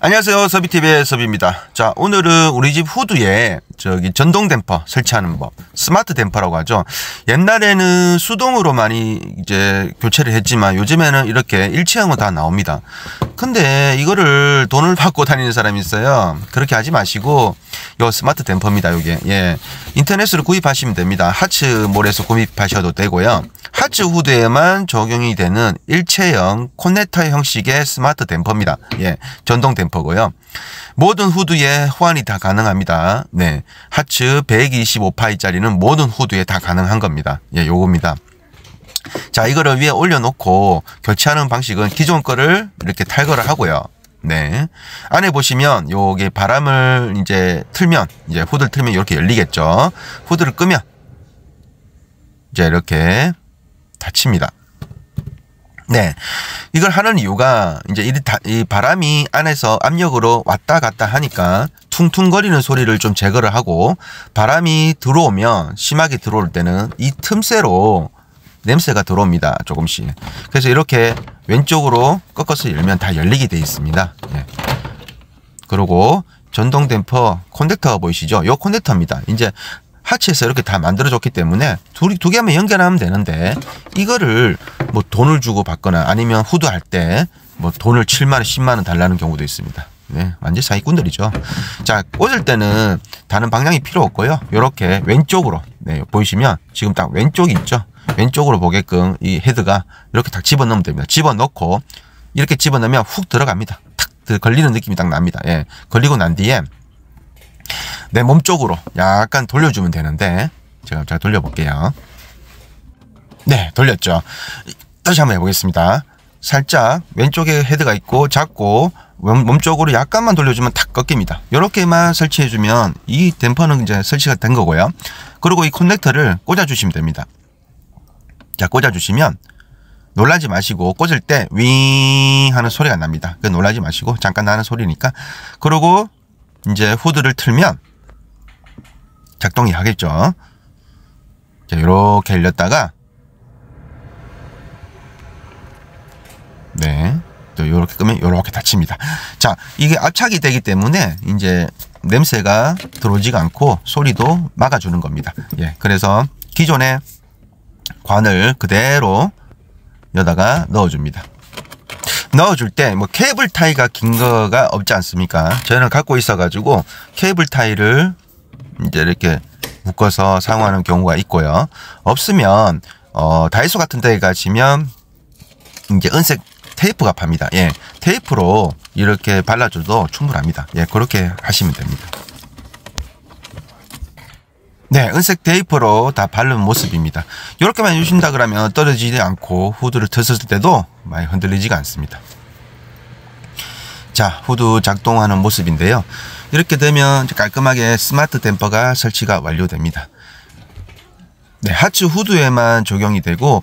안녕하세요. 서비TV의 서비입니다. 자, 오늘은 우리 집 후드에 저기 전동 댐퍼 설치하는 법, 스마트 댐퍼라고 하죠. 옛날에는 수동으로 많이 이제 교체를 했지만 요즘에는 이렇게 일체형으로 다 나옵니다. 근데 이거를 돈을 받고 다니는 사람이 있어요. 그렇게 하지 마시고 요 스마트 댐퍼입니다. 요게. 예. 인터넷으로 구입하시면 됩니다. 하츠몰에서 구입하셔도 되고요. 하츠 후드에만 적용이 되는 일체형 코네터 형식의 스마트 댐퍼입니다. 예. 전동 댐퍼 댐퍼고요. 모든 후드에 호환이 다 가능합니다. 네. 하츠 125파이짜리는 모든 후드에 다 가능한 겁니다. 예, 요겁니다. 자, 이거를 위에 올려놓고 교체하는 방식은 기존 거를 이렇게 탈거를 하고요. 네. 안에 보시면 요게 바람을 이제 틀면 이제 후드를 틀면 이렇게 열리겠죠. 후드를 끄면 이제 이렇게 닫힙니다. 네. 이걸 하는 이유가 이제 이, 바람이 안에서 압력으로 왔다 갔다 하니까 퉁퉁거리는 소리를 좀 제거를 하고 바람이 들어오면 심하게 들어올 때는 이 틈새로 냄새가 들어옵니다. 조금씩. 그래서 이렇게 왼쪽으로 꺾어서 열면 다 열리게 되어 있습니다. 네. 예. 그리고 전동 댐퍼 콘덱터가 보이시죠? 요 콘덱터입니다. 이제 하체에서 이렇게 다만들어졌기 때문에 둘이 두 개만 연결하면 되는데 이거를 뭐 돈을 주고 받거나 아니면 후드할 때 뭐 돈을 7만 원, 10만 원 달라는 경우도 있습니다. 네, 완전 사기꾼들이죠. 자, 꽂을 때는 다른 방향이 필요 없고요. 이렇게 왼쪽으로 네, 보이시면 지금 딱 왼쪽이 있죠. 왼쪽으로 보게끔 이 헤드가 이렇게 딱 집어넣으면 됩니다. 집어넣고 이렇게 집어넣으면 훅 들어갑니다. 탁 걸리는 느낌이 딱 납니다. 예, 걸리고 난 뒤에 내몸 쪽으로 약간 돌려주면 되는데 제가 잘 돌려볼게요. 네, 돌렸죠. 다시 한번 해보겠습니다. 살짝 왼쪽에 헤드가 있고 작고 몸쪽으로 약간만 돌려주면 탁 꺾입니다. 이렇게만 설치해주면 이 댐퍼는 이제 설치가 된 거고요. 그리고 이 커넥터를 꽂아주시면 됩니다. 자 꽂아주시면 놀라지 마시고 꽂을 때 윙 하는 소리가 납니다. 그 놀라지 마시고 잠깐 나는 소리니까. 그리고 이제 후드를 틀면 작동이 하겠죠. 자, 이렇게 열렸다가 네. 또 이렇게 끄면 이렇게 닫힙니다. 자, 이게 압착이 되기 때문에 이제 냄새가 들어오지가 않고 소리도 막아주는 겁니다. 예. 그래서 기존의 관을 그대로 여다가 넣어줍니다. 넣어줄 때 뭐 케이블 타이가 긴 거가 없지 않습니까? 저희는 갖고 있어가지고 케이블 타이를 이제 이렇게 묶어서 사용하는 경우가 있고요. 없으면 어, 다이소 같은 데 가시면 이제 은색 테이프가 팝니다. 예, 테이프로 이렇게 발라줘도 충분합니다. 예, 그렇게 하시면 됩니다. 네, 은색 테이프로 다 바른 모습입니다. 이렇게만 해주신다 그러면 떨어지지 않고 후드를 뜯었을 때도 많이 흔들리지가 않습니다. 자, 후드 작동하는 모습인데요. 이렇게 되면 깔끔하게 스마트 댐퍼가 설치가 완료됩니다. 네, 하츠 후드에만 적용이 되고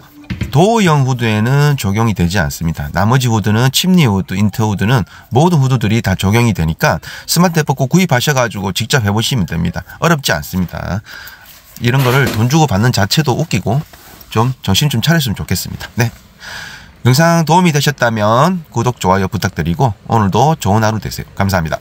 도어형 후드에는 적용이 되지 않습니다. 나머지 후드는 침리 후드, 인터 후드는 모든 후드들이 다 적용이 되니까 스마트 앱꼭 구입하셔가지고 직접 해보시면 됩니다. 어렵지 않습니다. 이런 거를 돈 주고 받는 자체도 웃기고 좀 정신 좀 차렸으면 좋겠습니다. 네. 영상 도움이 되셨다면 구독, 좋아요 부탁드리고 오늘도 좋은 하루 되세요. 감사합니다.